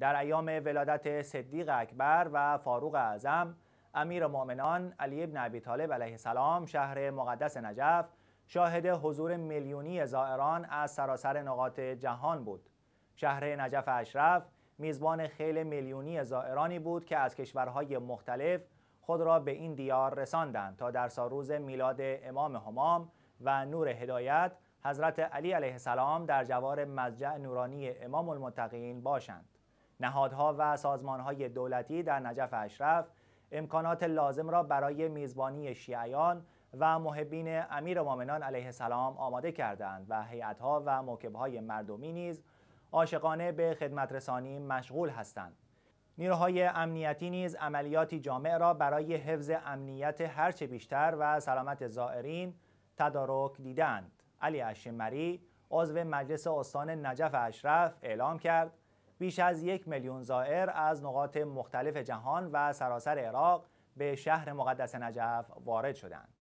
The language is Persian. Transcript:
در ایام ولادت صدیق اکبر و فاروق اعظم امیر مؤمنان علی ابن ابی طالب علیه السلام شهر مقدس نجف شاهد حضور میلیونی زائران از سراسر نقاط جهان بود شهر نجف اشرف میزبان خیلی میلیونی زائرانی بود که از کشورهای مختلف خود را به این دیار رساندند تا در ساروز میلاد امام همام و نور هدایت حضرت علی علیه السلام در جوار مزجع نورانی امام المتقین باشند نهادها و سازمانهای دولتی در نجف اشرف امکانات لازم را برای میزبانی شیعیان و محبین امیر مامنان علیه السلام آماده کردند و هیئتها و های مردمی نیز عاشقانه به خدمت رسانی مشغول هستند. نیروهای امنیتی نیز عملیاتی جامع را برای حفظ امنیت هرچه بیشتر و سلامت زائرین تدارک دیدند. علی اشمری عضو مجلس استان نجف اشرف اعلام کرد بیش از یک میلیون زائر از نقاط مختلف جهان و سراسر عراق به شهر مقدس نجف وارد شدند.